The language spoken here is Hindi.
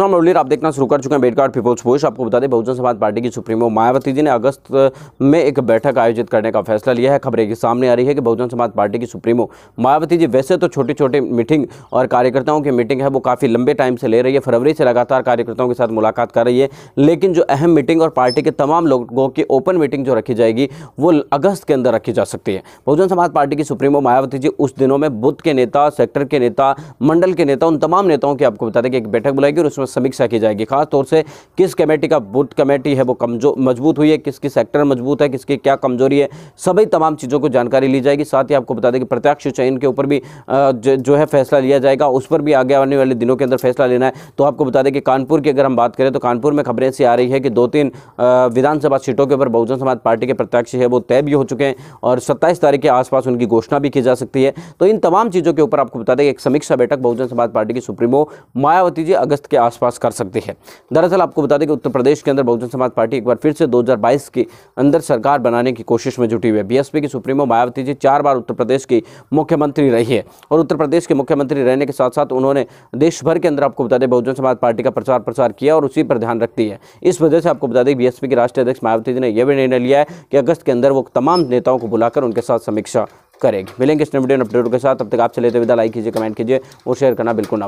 हम आप देखना शुरू कर चुके हैं बेटघाट पीपुल्स वॉइस आपको बता दें बहुजन समाज पार्टी की सुप्रीमो मायावती जी ने अगस्त में एक बैठक आयोजित करने का फैसला लिया है खबरें की सामने आ रही है कि बहुजन समाज पार्टी की सुप्रीमो मायावती जी वैसे तो छोटी छोटी मीटिंग और कार्यकर्ताओं की मीटिंग है वो काफ़ी लंबे टाइम से ले रही है फरवरी से लगातार कार्यकर्ताओं के साथ मुलाकात कर रही है लेकिन जो अहम मीटिंग और पार्टी के तमाम लोगों की ओपन मीटिंग जो रखी जाएगी वो अगस्त के अंदर रखी जा सकती है बहुजन समाज पार्टी की सुप्रीमो मायावती जी उस दिनों में बुद्ध के नेता सेक्टर के नेता मंडल के नेता उन तमाम नेताओं की आपको बता दें कि एक बैठक बुलाएगी और उसमें में समीक्षा की जाएगी खासतौर से किस कमेटी का बुथ कमेटी है वो कमजोर मजबूत हुई है किसकी सेक्टर मजबूत है किसकी क्या कमजोरी है सभी तमाम चीज़ों को जानकारी ली जाएगी साथ ही आपको बता दें कि प्रत्यक्ष चयन के ऊपर भी जो है फैसला लिया जाएगा उस पर भी आगे आने वाले दिनों के अंदर फैसला लेना है तो आपको बता दें कि कानपुर की अगर हम बात करें तो कानपुर में खबरें ऐसी आ रही है कि दो तीन विधानसभा सीटों के ऊपर बहुजन समाज पार्टी के प्रत्याशी है वो तय भी हो चुके हैं और सत्ताईस तारीख के आसपास उनकी घोषणा भी की जा सकती है तो इन तमाम चीज़ों के ऊपर आपको बता दें एक समीक्षा बैठक बहुजन समाज पार्टी की सुप्रीमो मायावती जी अगस्त के आस आसपास कर सकती है दरअसल आपको बता दें कि उत्तर प्रदेश के अंदर बहुजन समाज पार्टी एक बार फिर से 2022 के अंदर सरकार बनाने की कोशिश में जुटी हुई है बीएसपी की सुप्रीमो मायावती जी चार बार उत्तर प्रदेश की मुख्यमंत्री रही है और उत्तर प्रदेश के मुख्यमंत्री रहने के साथ साथ उन्होंने देश भर के अंदर आपको बता दें बहुजन समाज पार्टी का प्रचार प्रसार किया और उसी पर ध्यान रखती है इस वजह से आपको बता दें बीएसपी की राष्ट्रीय अध्यक्ष मायावती जी ने यह भी निर्णय लिया है कि अगस्त के अंदर वो तमाम नेताओं को बुलाकर उनके साथ समीक्षा करेगी मिलेंगे इस वीडियो अपडेट के साथ तब तक आप चले लेते विदा लाइक कीजिए कमेंट कीजिए और शेयर करना बिल्कुल ना